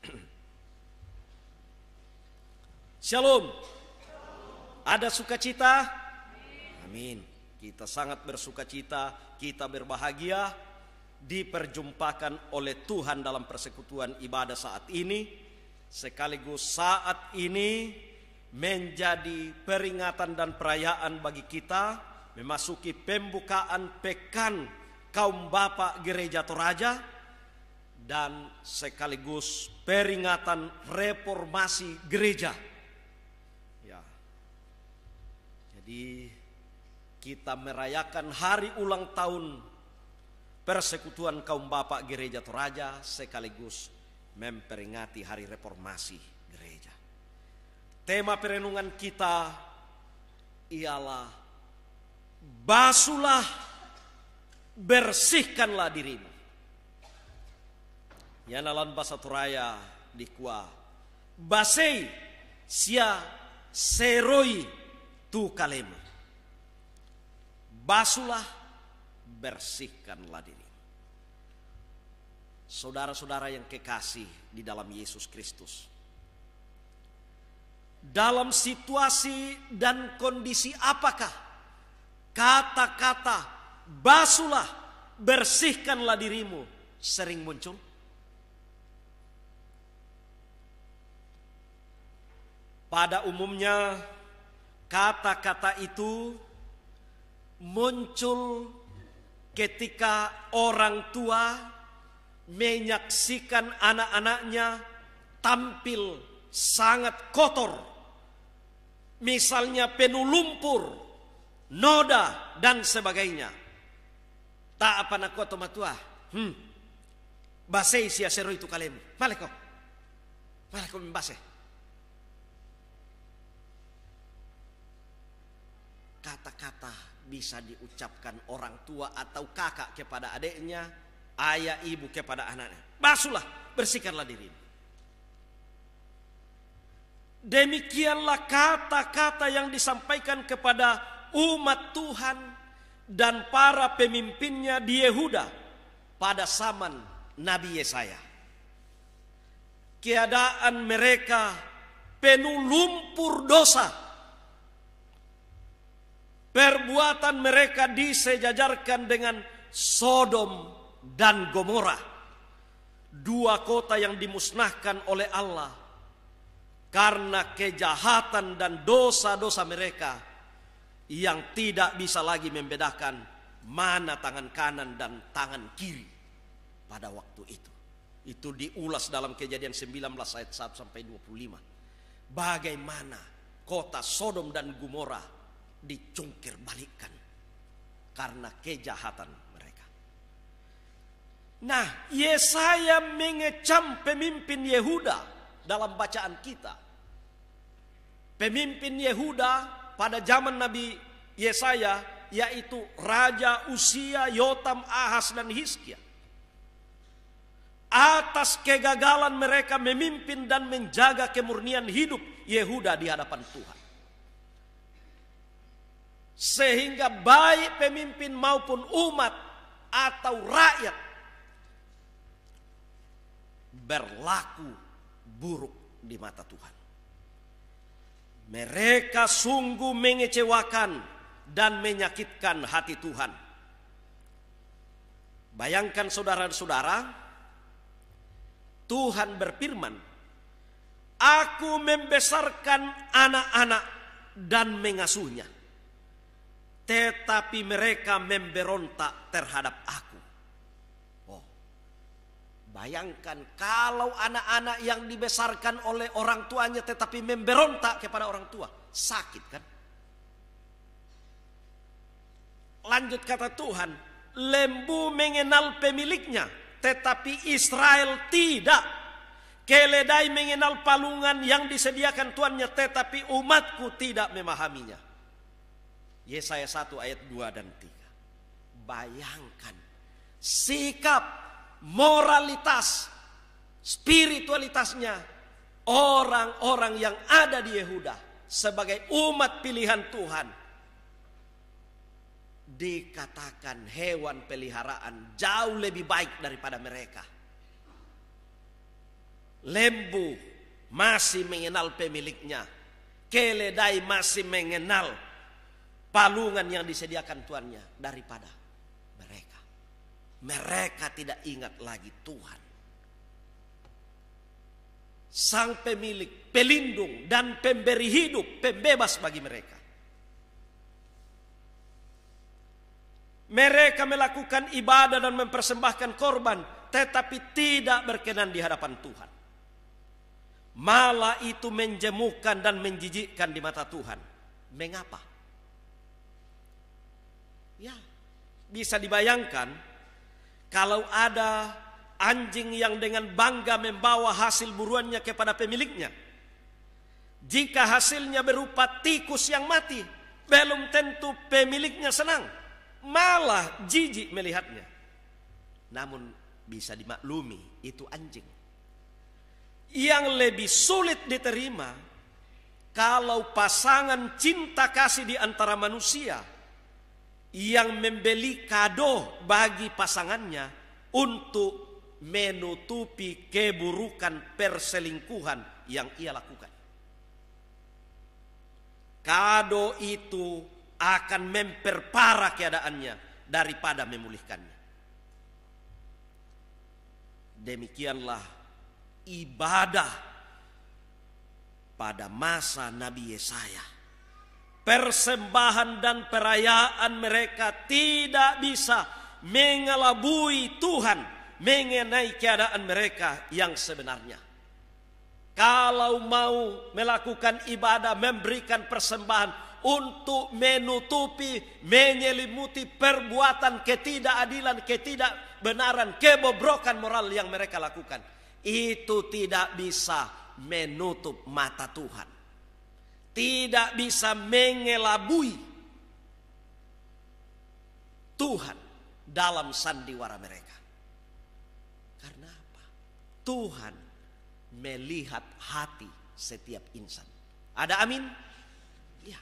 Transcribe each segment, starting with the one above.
Shalom. Ada sukacita? Amin. Kita sangat bersukacita, kita berbahagia diperjumpakan oleh Tuhan dalam persekutuan ibadah saat ini sekaligus saat ini menjadi peringatan dan perayaan bagi kita memasuki pembukaan pekan kaum bapak gereja Toraja dan sekaligus peringatan reformasi gereja. Ya. Jadi kita merayakan hari ulang tahun persekutuan kaum bapak gereja Toraja sekaligus memperingati hari reformasi gereja. Tema perenungan kita ialah basulah bersihkanlah dirimu yanalan basaturaya kuah, basei sia seroi tu kalema basulah bersihkanlah diri saudara-saudara yang kekasih di dalam Yesus Kristus dalam situasi dan kondisi apakah kata-kata basulah bersihkanlah dirimu sering muncul Pada umumnya kata-kata itu muncul ketika orang tua menyaksikan anak-anaknya tampil sangat kotor. Misalnya penuh lumpur, noda dan sebagainya. Tak apa nak kau matua. Hmm. Basei sia seru itu kalem. Malekoh, malekoh mbase. kata-kata bisa diucapkan orang tua atau kakak kepada adiknya, ayah ibu kepada anaknya. Basuhlah, bersihkanlah dirimu. Demikianlah kata-kata yang disampaikan kepada umat Tuhan dan para pemimpinnya di Yehuda pada zaman Nabi Yesaya. Keadaan mereka penuh lumpur dosa Perbuatan mereka disejajarkan dengan Sodom dan Gomora. Dua kota yang dimusnahkan oleh Allah karena kejahatan dan dosa-dosa mereka yang tidak bisa lagi membedakan mana tangan kanan dan tangan kiri pada waktu itu. Itu diulas dalam kejadian 19 ayat 1 sampai 25. Bagaimana kota Sodom dan Gomora dicungkir balikkan karena kejahatan mereka. Nah, Yesaya mengecam pemimpin Yehuda dalam bacaan kita. Pemimpin Yehuda pada zaman Nabi Yesaya yaitu Raja Usia, Yotam, Ahas, dan Hizkia. Atas kegagalan mereka memimpin dan menjaga kemurnian hidup Yehuda di hadapan Tuhan sehingga baik pemimpin maupun umat atau rakyat berlaku buruk di mata Tuhan. Mereka sungguh mengecewakan dan menyakitkan hati Tuhan. Bayangkan saudara-saudara, Tuhan berfirman, "Aku membesarkan anak-anak dan mengasuhnya." tetapi mereka memberontak terhadap aku. Oh, bayangkan kalau anak-anak yang dibesarkan oleh orang tuanya tetapi memberontak kepada orang tua, sakit kan? Lanjut kata Tuhan, lembu mengenal pemiliknya, tetapi Israel tidak. Keledai mengenal palungan yang disediakan tuannya, tetapi umatku tidak memahaminya. Yesaya 1 ayat 2 dan 3. Bayangkan sikap, moralitas, spiritualitasnya orang-orang yang ada di Yehuda sebagai umat pilihan Tuhan dikatakan hewan peliharaan jauh lebih baik daripada mereka. Lembu masih mengenal pemiliknya. Keledai masih mengenal palungan yang disediakan tuannya daripada mereka. Mereka tidak ingat lagi Tuhan. Sang pemilik, pelindung dan pemberi hidup, pembebas bagi mereka. Mereka melakukan ibadah dan mempersembahkan korban, tetapi tidak berkenan di hadapan Tuhan. Malah itu menjemukan dan menjijikkan di mata Tuhan. Mengapa? Ya, bisa dibayangkan kalau ada anjing yang dengan bangga membawa hasil buruannya kepada pemiliknya. Jika hasilnya berupa tikus yang mati, belum tentu pemiliknya senang, malah jijik melihatnya. Namun bisa dimaklumi itu anjing. Yang lebih sulit diterima kalau pasangan cinta kasih di antara manusia yang membeli kado bagi pasangannya untuk menutupi keburukan perselingkuhan yang ia lakukan. Kado itu akan memperparah keadaannya daripada memulihkannya. Demikianlah ibadah pada masa Nabi Yesaya persembahan dan perayaan mereka tidak bisa mengelabui Tuhan mengenai keadaan mereka yang sebenarnya. Kalau mau melakukan ibadah, memberikan persembahan untuk menutupi, menyelimuti perbuatan ketidakadilan, ketidakbenaran, kebobrokan moral yang mereka lakukan, itu tidak bisa menutup mata Tuhan tidak bisa mengelabui Tuhan dalam sandiwara mereka. Karena apa? Tuhan melihat hati setiap insan. Ada amin? Ya.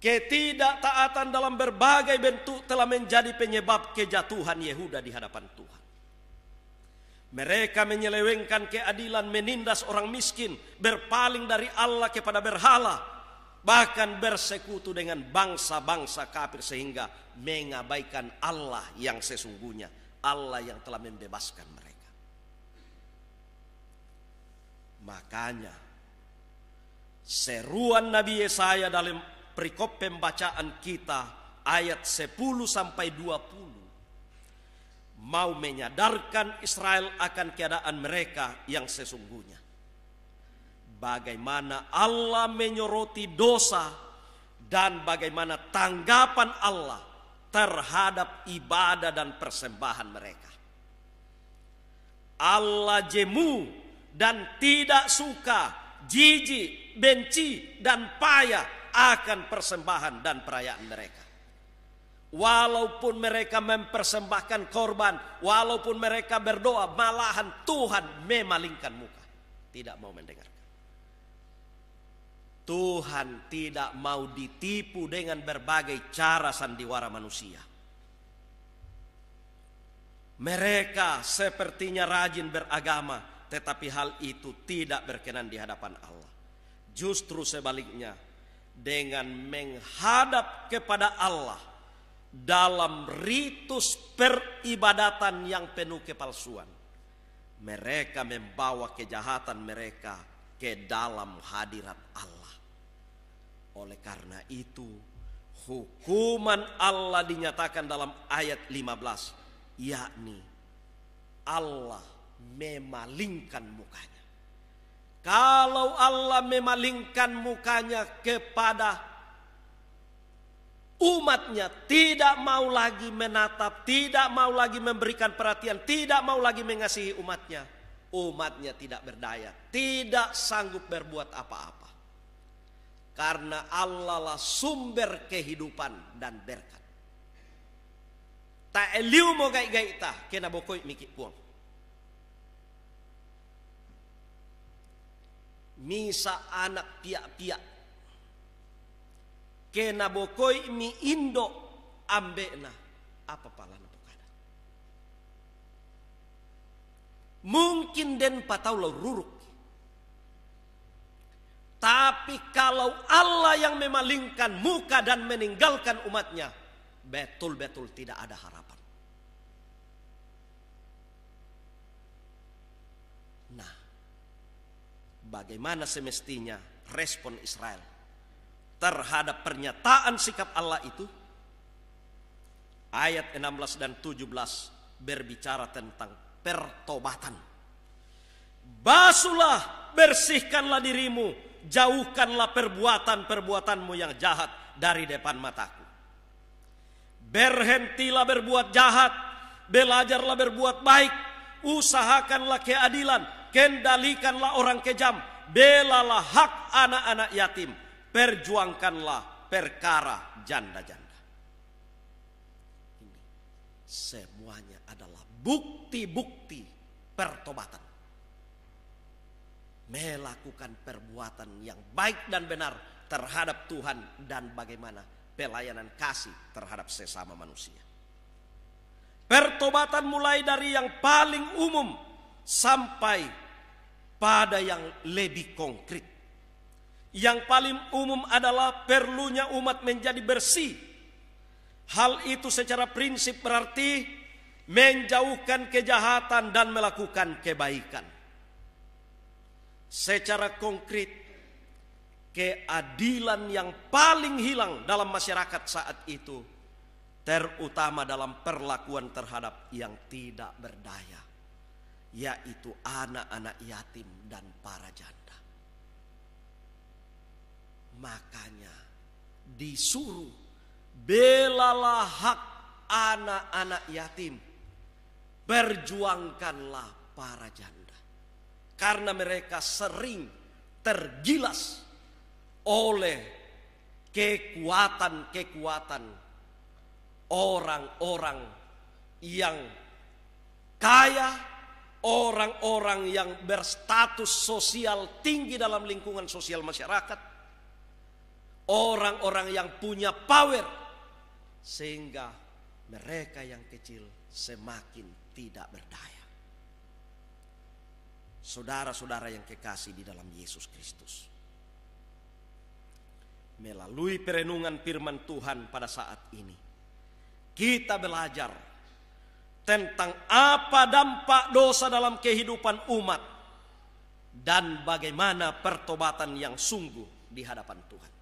Ketidaktaatan dalam berbagai bentuk telah menjadi penyebab kejatuhan Yehuda di hadapan Tuhan. Mereka menyelewengkan keadilan, menindas orang miskin, berpaling dari Allah kepada berhala, bahkan bersekutu dengan bangsa-bangsa kafir sehingga mengabaikan Allah yang sesungguhnya, Allah yang telah membebaskan mereka. Makanya seruan Nabi Yesaya dalam perikop pembacaan kita ayat 10 sampai 20 mau menyadarkan Israel akan keadaan mereka yang sesungguhnya. Bagaimana Allah menyoroti dosa dan bagaimana tanggapan Allah terhadap ibadah dan persembahan mereka. Allah jemu dan tidak suka, jijik, benci dan payah akan persembahan dan perayaan mereka. Walaupun mereka mempersembahkan korban, walaupun mereka berdoa, malahan Tuhan memalingkan muka. Tidak mau mendengarkan. Tuhan tidak mau ditipu dengan berbagai cara sandiwara manusia. Mereka sepertinya rajin beragama, tetapi hal itu tidak berkenan di hadapan Allah. Justru sebaliknya, dengan menghadap kepada Allah, dalam ritus peribadatan yang penuh kepalsuan. Mereka membawa kejahatan mereka ke dalam hadirat Allah. Oleh karena itu, hukuman Allah dinyatakan dalam ayat 15, yakni Allah memalingkan mukanya. Kalau Allah memalingkan mukanya kepada umatnya tidak mau lagi menatap, tidak mau lagi memberikan perhatian, tidak mau lagi mengasihi umatnya. Umatnya tidak berdaya, tidak sanggup berbuat apa-apa. Karena Allah lah sumber kehidupan dan berkat. Tak eliu mau gai-gai ta, kena bokoi mikik puang. Misa anak piak-piak kena bokoi mi indo ambekna apa na pokada mungkin den patau lo ruruk tapi kalau Allah yang memalingkan muka dan meninggalkan umatnya, betul-betul tidak ada harapan. Nah, bagaimana semestinya respon Israel terhadap pernyataan sikap Allah itu ayat 16 dan 17 berbicara tentang pertobatan. Basulah, bersihkanlah dirimu, jauhkanlah perbuatan-perbuatanmu yang jahat dari depan mataku. Berhentilah berbuat jahat, belajarlah berbuat baik, usahakanlah keadilan, kendalikanlah orang kejam, belalah hak anak-anak yatim, Perjuangkanlah perkara janda-janda. semuanya adalah bukti-bukti pertobatan. Melakukan perbuatan yang baik dan benar terhadap Tuhan dan bagaimana pelayanan kasih terhadap sesama manusia. Pertobatan mulai dari yang paling umum sampai pada yang lebih konkret. Yang paling umum adalah perlunya umat menjadi bersih. Hal itu secara prinsip berarti menjauhkan kejahatan dan melakukan kebaikan. Secara konkret, keadilan yang paling hilang dalam masyarakat saat itu, terutama dalam perlakuan terhadap yang tidak berdaya, yaitu anak-anak yatim dan para janda. Makanya disuruh belalah hak anak-anak yatim. perjuangkanlah para janda. Karena mereka sering tergilas oleh kekuatan-kekuatan orang-orang yang kaya orang-orang yang berstatus sosial tinggi dalam lingkungan sosial masyarakat orang-orang yang punya power sehingga mereka yang kecil semakin tidak berdaya. Saudara-saudara yang kekasih di dalam Yesus Kristus. Melalui perenungan firman Tuhan pada saat ini, kita belajar tentang apa dampak dosa dalam kehidupan umat dan bagaimana pertobatan yang sungguh di hadapan Tuhan.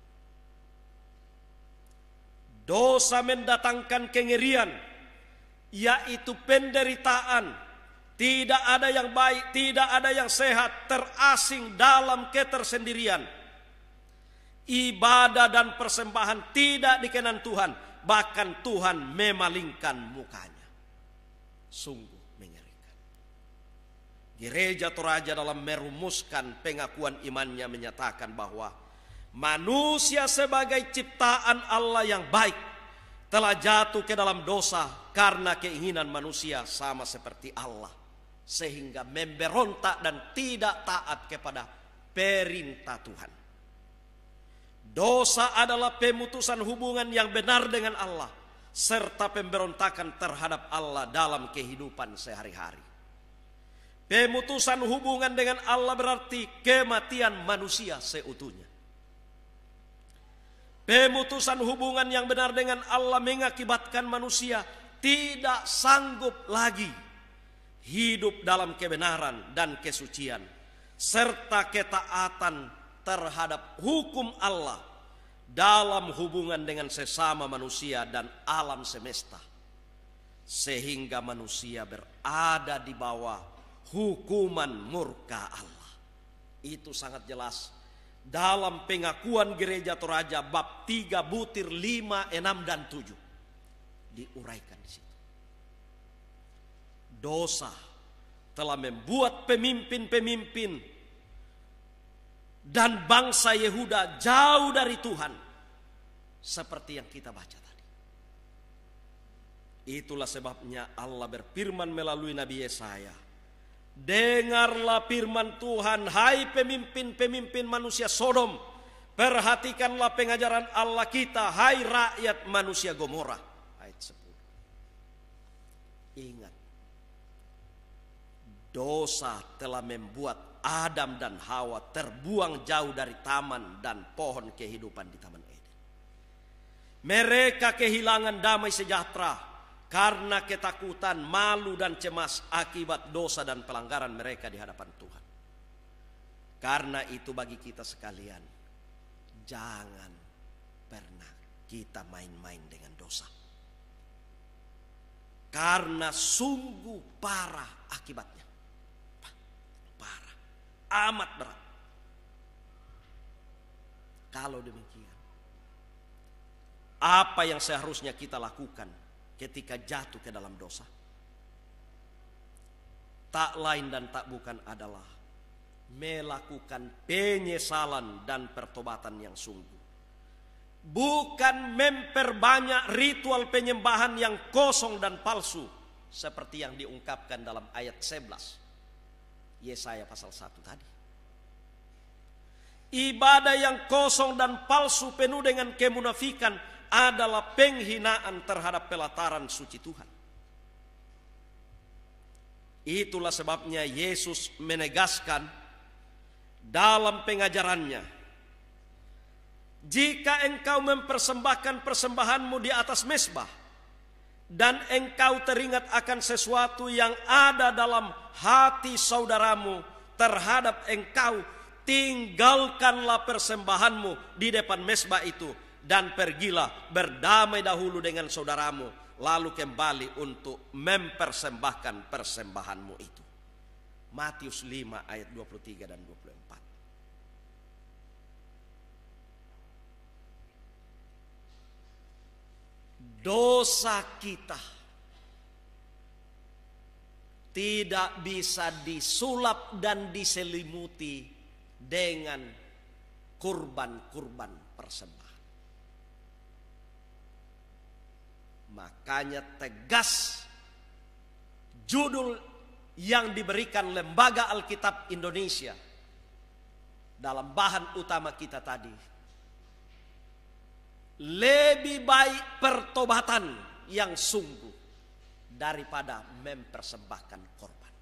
Dosa mendatangkan kengerian, yaitu penderitaan. Tidak ada yang baik, tidak ada yang sehat, terasing dalam ketersendirian. Ibadah dan persembahan tidak dikenan Tuhan, bahkan Tuhan memalingkan mukanya. Sungguh mengerikan. Gereja Toraja dalam merumuskan pengakuan imannya menyatakan bahwa manusia sebagai ciptaan Allah yang baik telah jatuh ke dalam dosa karena keinginan manusia sama seperti Allah sehingga memberontak dan tidak taat kepada perintah Tuhan. Dosa adalah pemutusan hubungan yang benar dengan Allah serta pemberontakan terhadap Allah dalam kehidupan sehari-hari. Pemutusan hubungan dengan Allah berarti kematian manusia seutuhnya. Pemutusan hubungan yang benar dengan Allah mengakibatkan manusia tidak sanggup lagi hidup dalam kebenaran dan kesucian serta ketaatan terhadap hukum Allah dalam hubungan dengan sesama manusia dan alam semesta sehingga manusia berada di bawah hukuman murka Allah. Itu sangat jelas dalam pengakuan gereja Toraja bab 3 butir 5, 6 dan 7 diuraikan di situ. Dosa telah membuat pemimpin-pemimpin dan bangsa Yehuda jauh dari Tuhan seperti yang kita baca tadi. Itulah sebabnya Allah berfirman melalui Nabi Yesaya Dengarlah firman Tuhan, hai pemimpin-pemimpin manusia Sodom. Perhatikanlah pengajaran Allah kita, hai rakyat manusia Gomora. Ayat 10. Ingat, dosa telah membuat Adam dan Hawa terbuang jauh dari taman dan pohon kehidupan di Taman Eden. Mereka kehilangan damai sejahtera, karena ketakutan, malu dan cemas akibat dosa dan pelanggaran mereka di hadapan Tuhan. Karena itu bagi kita sekalian, jangan pernah kita main-main dengan dosa. Karena sungguh parah akibatnya. Parah. Amat berat. Kalau demikian, apa yang seharusnya kita lakukan ketika jatuh ke dalam dosa. Tak lain dan tak bukan adalah melakukan penyesalan dan pertobatan yang sungguh. Bukan memperbanyak ritual penyembahan yang kosong dan palsu seperti yang diungkapkan dalam ayat 11 Yesaya pasal 1 tadi. Ibadah yang kosong dan palsu penuh dengan kemunafikan adalah penghinaan terhadap pelataran suci Tuhan. Itulah sebabnya Yesus menegaskan dalam pengajarannya, jika engkau mempersembahkan persembahanmu di atas mesbah dan engkau teringat akan sesuatu yang ada dalam hati saudaramu terhadap engkau, tinggalkanlah persembahanmu di depan mesbah itu dan pergilah berdamai dahulu dengan saudaramu lalu kembali untuk mempersembahkan persembahanmu itu. Matius 5 ayat 23 dan 24. Dosa kita tidak bisa disulap dan diselimuti dengan kurban-kurban persembahan. Makanya tegas judul yang diberikan Lembaga Alkitab Indonesia dalam bahan utama kita tadi. Lebih baik pertobatan yang sungguh daripada mempersembahkan korban.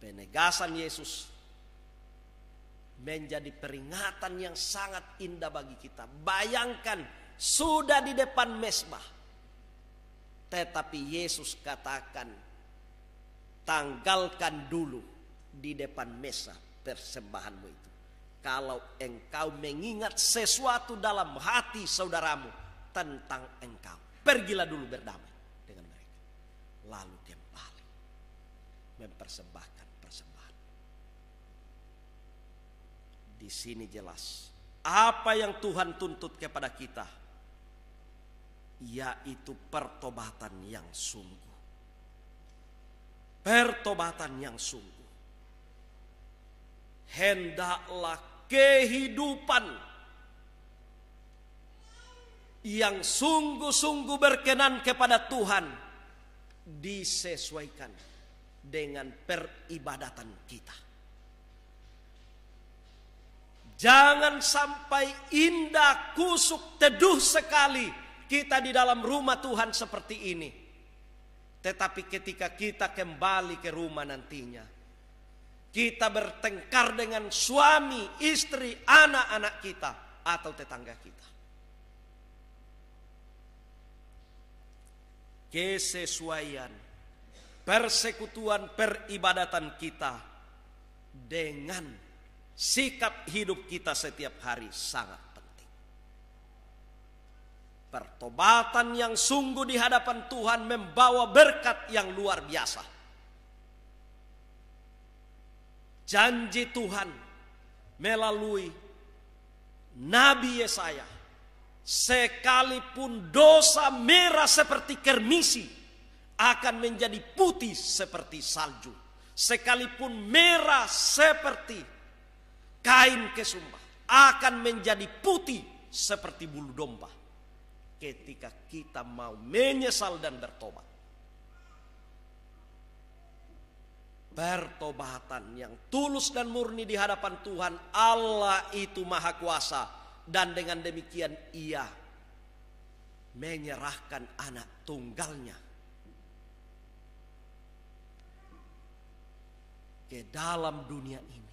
Penegasan Yesus menjadi peringatan yang sangat indah bagi kita. Bayangkan sudah di depan mesbah. Tetapi Yesus katakan tanggalkan dulu di depan mesa persembahanmu itu. Kalau engkau mengingat sesuatu dalam hati saudaramu tentang engkau, pergilah dulu berdamai dengan mereka. Lalu kembali mempersembahkan Di sini jelas apa yang Tuhan tuntut kepada kita yaitu pertobatan yang sungguh. Pertobatan yang sungguh. Hendaklah kehidupan yang sungguh-sungguh berkenan kepada Tuhan disesuaikan dengan peribadatan kita. Jangan sampai indah kusuk teduh sekali kita di dalam rumah Tuhan seperti ini. Tetapi ketika kita kembali ke rumah nantinya, kita bertengkar dengan suami, istri, anak-anak kita atau tetangga kita. Kesesuaian persekutuan peribadatan kita dengan sikap hidup kita setiap hari sangat penting. Pertobatan yang sungguh di hadapan Tuhan membawa berkat yang luar biasa. Janji Tuhan melalui Nabi Yesaya sekalipun dosa merah seperti kermisi akan menjadi putih seperti salju sekalipun merah seperti kain kesumba akan menjadi putih seperti bulu domba ketika kita mau menyesal dan bertobat. Pertobatan yang tulus dan murni di hadapan Tuhan Allah itu maha kuasa dan dengan demikian ia menyerahkan anak tunggalnya ke dalam dunia ini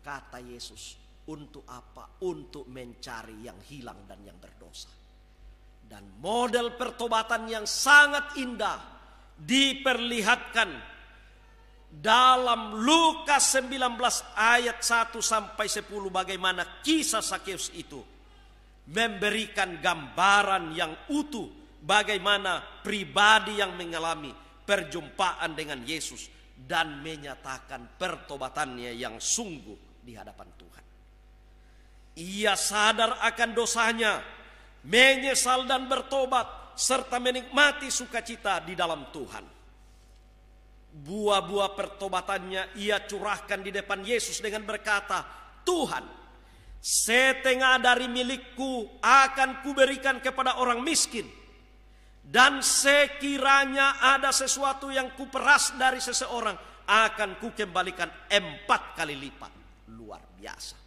Kata Yesus, untuk apa? Untuk mencari yang hilang dan yang berdosa. Dan model pertobatan yang sangat indah diperlihatkan dalam Lukas 19 ayat 1 sampai 10 bagaimana kisah Sakeus itu memberikan gambaran yang utuh bagaimana pribadi yang mengalami perjumpaan dengan Yesus dan menyatakan pertobatannya yang sungguh di hadapan Tuhan. Ia sadar akan dosanya, menyesal dan bertobat, serta menikmati sukacita di dalam Tuhan. Buah-buah pertobatannya ia curahkan di depan Yesus dengan berkata, Tuhan, setengah dari milikku akan kuberikan kepada orang miskin. Dan sekiranya ada sesuatu yang kuperas dari seseorang, akan kukembalikan empat kali lipat luar biasa.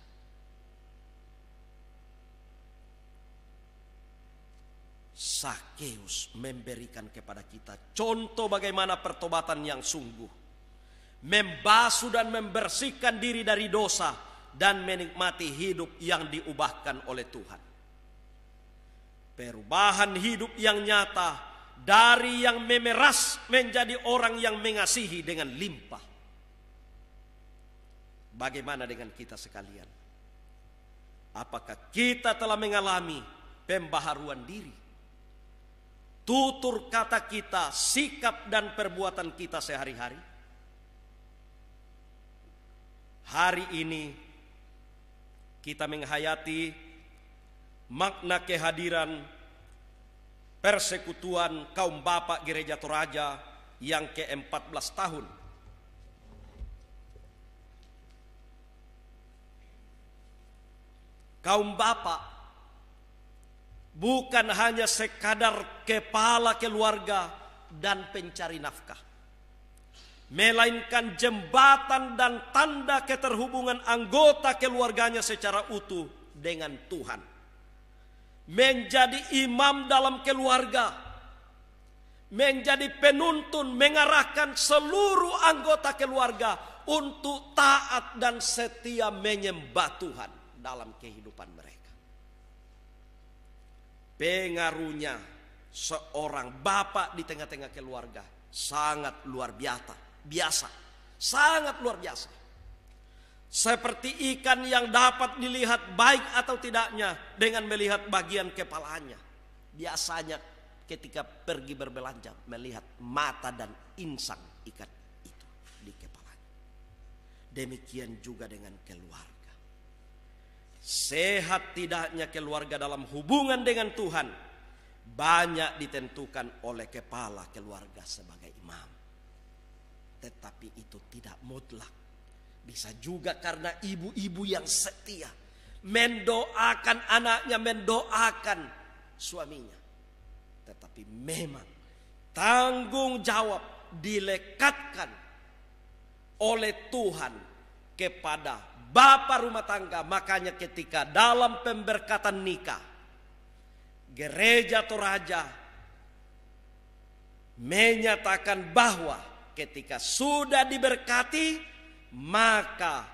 Sakeus memberikan kepada kita contoh bagaimana pertobatan yang sungguh. Membasuh dan membersihkan diri dari dosa dan menikmati hidup yang diubahkan oleh Tuhan. Perubahan hidup yang nyata dari yang memeras menjadi orang yang mengasihi dengan limpah Bagaimana dengan kita sekalian? Apakah kita telah mengalami pembaharuan diri? Tutur kata kita, sikap dan perbuatan kita sehari-hari? Hari ini kita menghayati makna kehadiran persekutuan kaum bapak gereja Toraja yang ke-14 tahun kaum bapak bukan hanya sekadar kepala keluarga dan pencari nafkah melainkan jembatan dan tanda keterhubungan anggota keluarganya secara utuh dengan Tuhan menjadi imam dalam keluarga menjadi penuntun mengarahkan seluruh anggota keluarga untuk taat dan setia menyembah Tuhan dalam kehidupan mereka. Pengaruhnya seorang bapak di tengah-tengah keluarga sangat luar biasa, biasa, sangat luar biasa. Seperti ikan yang dapat dilihat baik atau tidaknya dengan melihat bagian kepalanya. Biasanya ketika pergi berbelanja melihat mata dan insang ikan itu di kepalanya. Demikian juga dengan keluarga Sehat tidaknya keluarga dalam hubungan dengan Tuhan banyak ditentukan oleh kepala keluarga sebagai imam. Tetapi itu tidak mutlak. Bisa juga karena ibu-ibu yang setia mendoakan anaknya, mendoakan suaminya. Tetapi memang tanggung jawab dilekatkan oleh Tuhan kepada bapak rumah tangga. Makanya ketika dalam pemberkatan nikah, gereja Toraja menyatakan bahwa ketika sudah diberkati, maka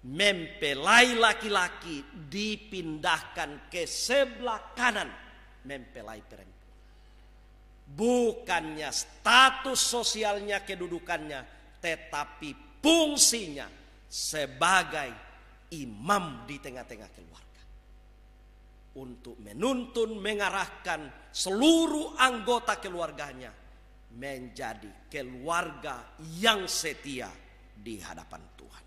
mempelai laki-laki dipindahkan ke sebelah kanan mempelai perempuan. Bukannya status sosialnya kedudukannya, tetapi fungsinya sebagai imam di tengah-tengah keluarga untuk menuntun mengarahkan seluruh anggota keluarganya menjadi keluarga yang setia di hadapan Tuhan.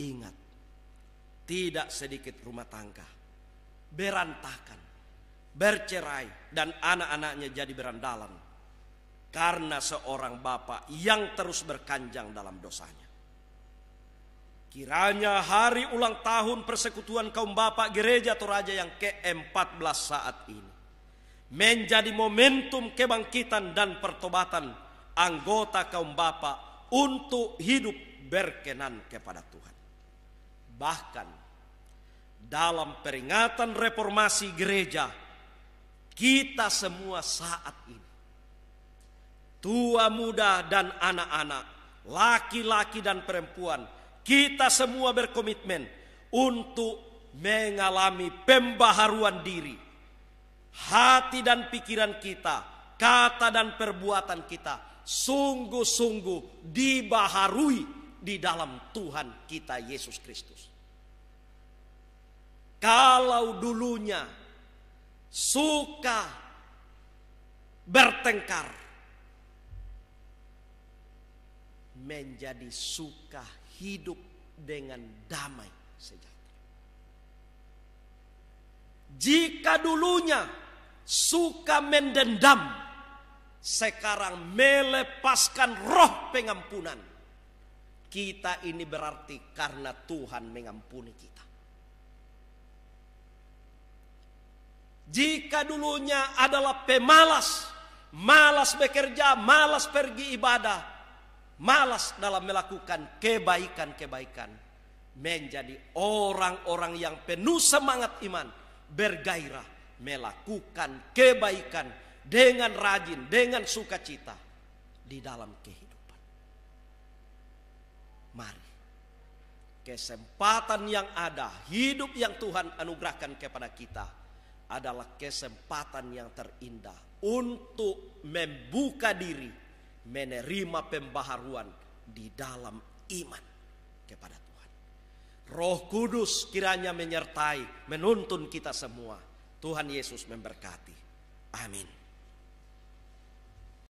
Ingat, tidak sedikit rumah tangga berantakan, bercerai dan anak-anaknya jadi berandalan karena seorang bapak yang terus berkanjang dalam dosanya. Kiranya hari ulang tahun persekutuan kaum bapak gereja Toraja yang ke-14 saat ini menjadi momentum kebangkitan dan pertobatan anggota kaum bapak untuk hidup berkenan kepada Tuhan. Bahkan dalam peringatan reformasi gereja kita semua saat ini tua muda dan anak-anak, laki-laki dan perempuan, kita semua berkomitmen untuk mengalami pembaharuan diri. Hati dan pikiran kita, kata dan perbuatan kita sungguh-sungguh dibaharui di dalam Tuhan kita Yesus Kristus. Kalau dulunya suka bertengkar, menjadi suka hidup dengan damai sejahtera. Jika dulunya suka mendendam, sekarang melepaskan roh pengampunan. Kita ini berarti karena Tuhan mengampuni kita. Jika dulunya adalah pemalas, malas bekerja, malas pergi ibadah, malas dalam melakukan kebaikan-kebaikan, menjadi orang-orang yang penuh semangat iman, bergairah melakukan kebaikan dengan rajin, dengan sukacita di dalam kehidupan. Mari, kesempatan yang ada, hidup yang Tuhan anugerahkan kepada kita adalah kesempatan yang terindah untuk membuka diri menerima pembaharuan di dalam iman kepada Tuhan. Roh Kudus kiranya menyertai, menuntun kita semua. Tuhan Yesus memberkati. Amin.